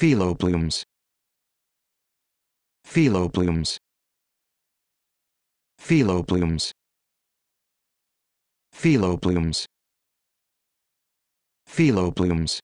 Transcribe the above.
Phyloplumes. Phyloplumes. Phyloplumes. Phyloplumes. Phyloplumes.